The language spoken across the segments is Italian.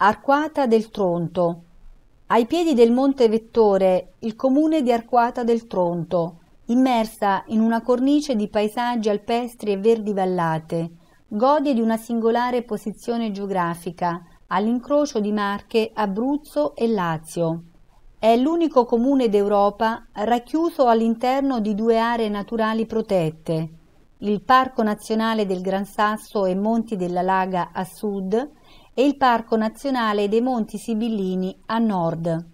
Arquata del Tronto. Ai piedi del Monte Vettore, il comune di Arquata del Tronto, immersa in una cornice di paesaggi alpestri e verdi vallate, gode di una singolare posizione geografica, all'incrocio di Marche, Abruzzo e Lazio. È l'unico comune d'Europa racchiuso all'interno di due aree naturali protette, il Parco Nazionale del Gran Sasso e Monti della Laga a sud e il Parco Nazionale dei Monti Sibillini a nord.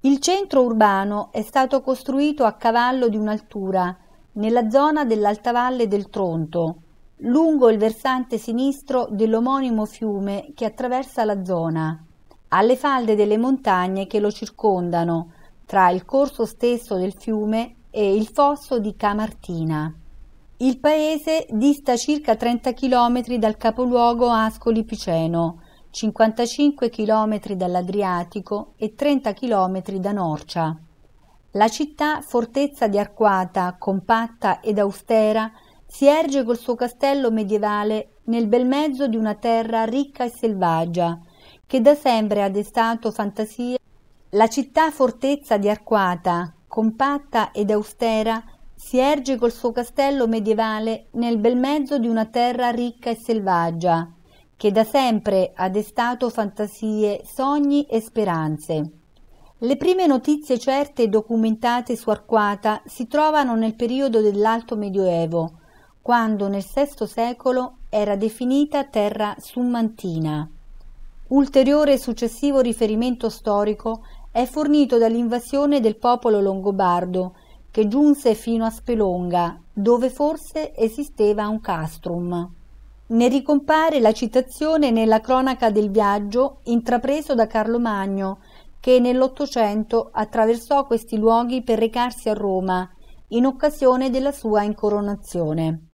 Il centro urbano è stato costruito a cavallo di un'altura, nella zona dell'Alta Valle del Tronto, lungo il versante sinistro dell'omonimo fiume che attraversa la zona, alle falde delle montagne che lo circondano, tra il corso stesso del fiume e il fosso di Camartina. Il paese dista circa 30 km dal capoluogo Ascoli Piceno, 55 km dall'Adriatico e 30 km da Norcia. La città, fortezza di Arquata, compatta ed austera, si erge col suo castello medievale nel bel mezzo di una terra ricca e selvaggia, che da sempre ha destato fantasie. La città fortezza di Arquata, compatta ed austera, si erge col suo castello medievale nel bel mezzo di una terra ricca e selvaggia, che da sempre ha destato fantasie, sogni e speranze. Le prime notizie certe e documentate su Arquata si trovano nel periodo dell'Alto Medioevo, quando nel VI secolo era definita terra summantina. Ulteriore successivo riferimento storico è fornito dall'invasione del popolo longobardo che giunse fino a Spelonga, dove forse esisteva un castrum. Ne ricompare la citazione nella cronaca del viaggio intrapreso da Carlo Magno, che nell'Ottocento attraversò questi luoghi per recarsi a Roma, in occasione della sua incoronazione.